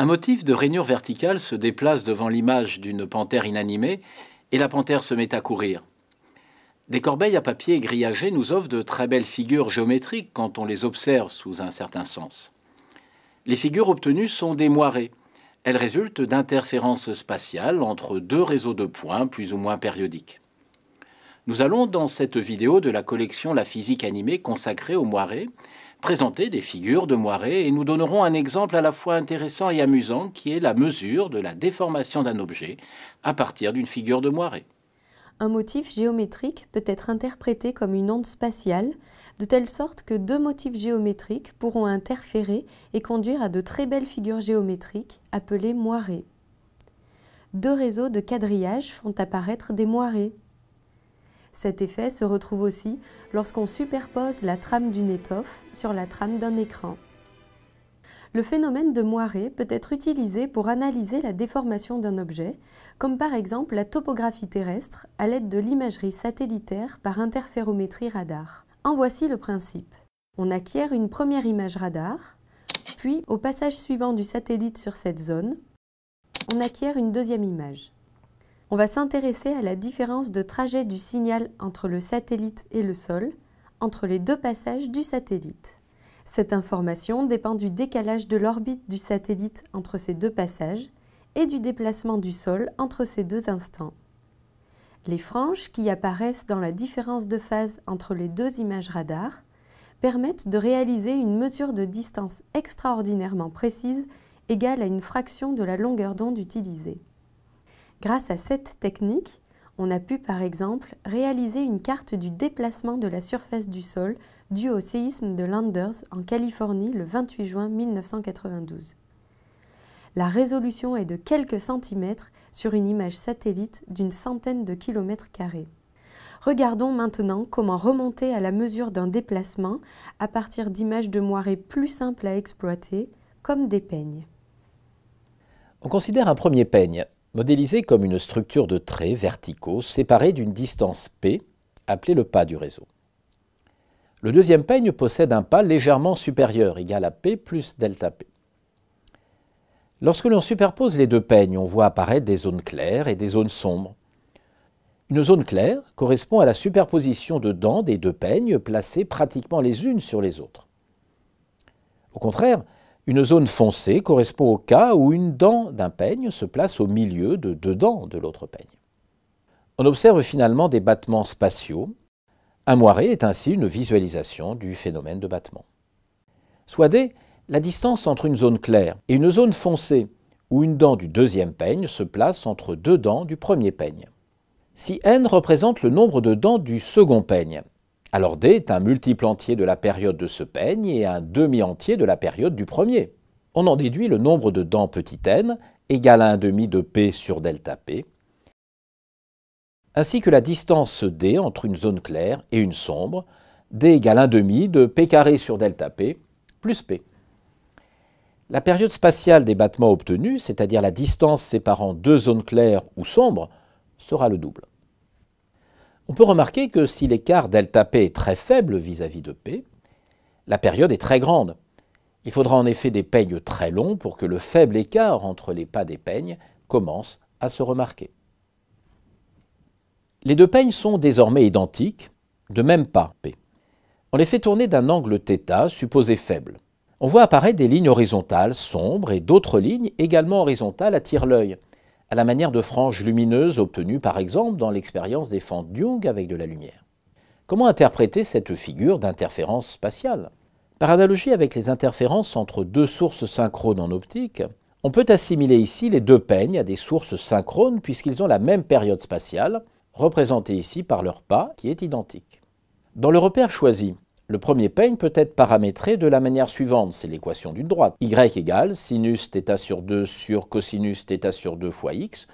Un motif de rainure verticale se déplace devant l'image d'une panthère inanimée et la panthère se met à courir. Des corbeilles à papier grillagées nous offrent de très belles figures géométriques quand on les observe sous un certain sens. Les figures obtenues sont des moirées. Elles résultent d'interférences spatiales entre deux réseaux de points plus ou moins périodiques. Nous allons, dans cette vidéo de la collection La physique animée consacrée aux moirées, présenter des figures de Moiré et nous donnerons un exemple à la fois intéressant et amusant qui est la mesure de la déformation d'un objet à partir d'une figure de Moiré. Un motif géométrique peut être interprété comme une onde spatiale, de telle sorte que deux motifs géométriques pourront interférer et conduire à de très belles figures géométriques appelées moirées. Deux réseaux de quadrillage font apparaître des moirées. Cet effet se retrouve aussi lorsqu'on superpose la trame d'une étoffe sur la trame d'un écran. Le phénomène de moiré peut être utilisé pour analyser la déformation d'un objet, comme par exemple la topographie terrestre à l'aide de l'imagerie satellitaire par interférométrie radar. En voici le principe. On acquiert une première image radar, puis au passage suivant du satellite sur cette zone, on acquiert une deuxième image. On va s'intéresser à la différence de trajet du signal entre le satellite et le sol, entre les deux passages du satellite. Cette information dépend du décalage de l'orbite du satellite entre ces deux passages et du déplacement du sol entre ces deux instants. Les franges qui apparaissent dans la différence de phase entre les deux images radar permettent de réaliser une mesure de distance extraordinairement précise égale à une fraction de la longueur d'onde utilisée. Grâce à cette technique, on a pu par exemple réaliser une carte du déplacement de la surface du sol due au séisme de Landers en Californie le 28 juin 1992. La résolution est de quelques centimètres sur une image satellite d'une centaine de kilomètres carrés. Regardons maintenant comment remonter à la mesure d'un déplacement à partir d'images de moirées plus simples à exploiter, comme des peignes. On considère un premier peigne, Modélisé comme une structure de traits verticaux séparés d'une distance P, appelée le pas du réseau. Le deuxième peigne possède un pas légèrement supérieur, égal à P plus delta P. Lorsque l'on superpose les deux peignes, on voit apparaître des zones claires et des zones sombres. Une zone claire correspond à la superposition de dents des deux peignes placées pratiquement les unes sur les autres. Au contraire, une zone foncée correspond au cas où une dent d'un peigne se place au milieu de deux dents de l'autre peigne. On observe finalement des battements spatiaux. Un moiré est ainsi une visualisation du phénomène de battement. Soit D, la distance entre une zone claire et une zone foncée où une dent du deuxième peigne se place entre deux dents du premier peigne. Si n représente le nombre de dents du second peigne alors D est un multiple entier de la période de ce peigne et un demi-entier de la période du premier. On en déduit le nombre de dents petit n égal à demi de P sur delta P, ainsi que la distance D entre une zone claire et une sombre, D égale demi de P carré sur delta P plus P. La période spatiale des battements obtenus, c'est-à-dire la distance séparant deux zones claires ou sombres, sera le double. On peut remarquer que si l'écart delta P est très faible vis-à-vis de P, la période est très grande. Il faudra en effet des peignes très longs pour que le faible écart entre les pas des peignes commence à se remarquer. Les deux peignes sont désormais identiques, de même pas P. On les fait tourner d'un angle θ supposé faible. On voit apparaître des lignes horizontales sombres et d'autres lignes également horizontales attirent l'œil à la manière de franges lumineuses obtenues par exemple dans l'expérience des fentes Young avec de la lumière. Comment interpréter cette figure d'interférence spatiale Par analogie avec les interférences entre deux sources synchrones en optique, on peut assimiler ici les deux peignes à des sources synchrones puisqu'ils ont la même période spatiale, représentée ici par leur pas qui est identique. Dans le repère choisi, le premier peigne peut être paramétré de la manière suivante, c'est l'équation d'une droite. y égale sinus θ sur 2 sur cosinus θ sur 2 fois x,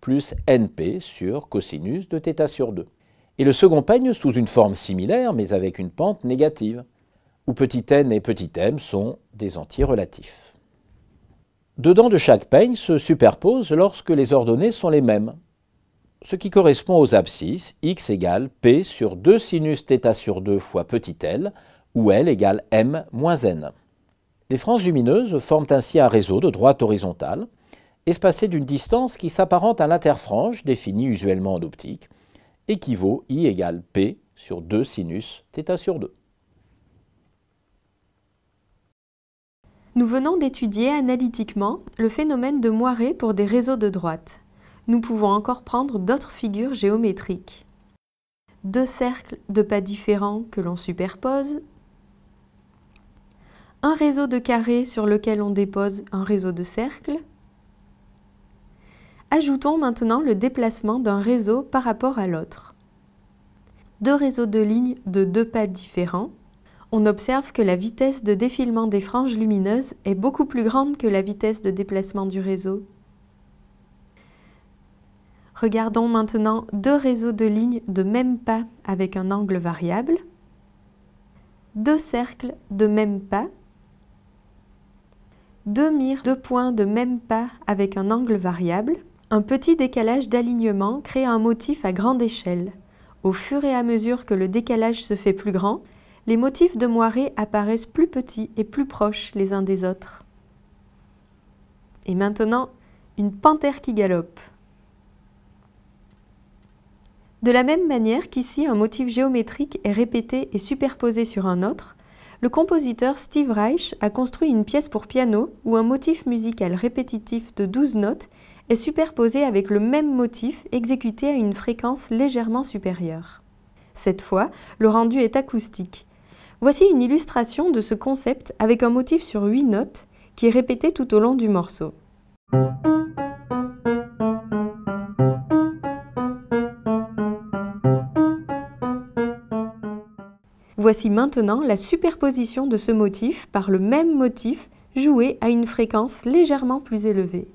plus np sur cosinus de θ sur 2. Et le second peigne sous une forme similaire, mais avec une pente négative, où petit n et petit m sont des entiers relatifs. Dedans de chaque peigne se superposent lorsque les ordonnées sont les mêmes, ce qui correspond aux abscisses, x égale p sur 2 sinus θ sur 2 fois petit l, où l égale m moins n. Les franges lumineuses forment ainsi un réseau de droite horizontale, espacé d'une distance qui s'apparente à l'interfrange définie usuellement en optique, équivaut i égale p sur 2 sinus sur 2. Nous venons d'étudier analytiquement le phénomène de moiré pour des réseaux de droite nous pouvons encore prendre d'autres figures géométriques. Deux cercles de pas différents que l'on superpose, un réseau de carrés sur lequel on dépose un réseau de cercles. Ajoutons maintenant le déplacement d'un réseau par rapport à l'autre. Deux réseaux de lignes de deux pas différents. On observe que la vitesse de défilement des franges lumineuses est beaucoup plus grande que la vitesse de déplacement du réseau Regardons maintenant deux réseaux de lignes de même pas avec un angle variable, deux cercles de même pas, deux mires de points de même pas avec un angle variable, un petit décalage d'alignement crée un motif à grande échelle. Au fur et à mesure que le décalage se fait plus grand, les motifs de moiré apparaissent plus petits et plus proches les uns des autres. Et maintenant, une panthère qui galope. De la même manière qu'ici un motif géométrique est répété et superposé sur un autre, le compositeur Steve Reich a construit une pièce pour piano où un motif musical répétitif de 12 notes est superposé avec le même motif exécuté à une fréquence légèrement supérieure. Cette fois, le rendu est acoustique. Voici une illustration de ce concept avec un motif sur 8 notes qui est répété tout au long du morceau. Voici maintenant la superposition de ce motif par le même motif joué à une fréquence légèrement plus élevée.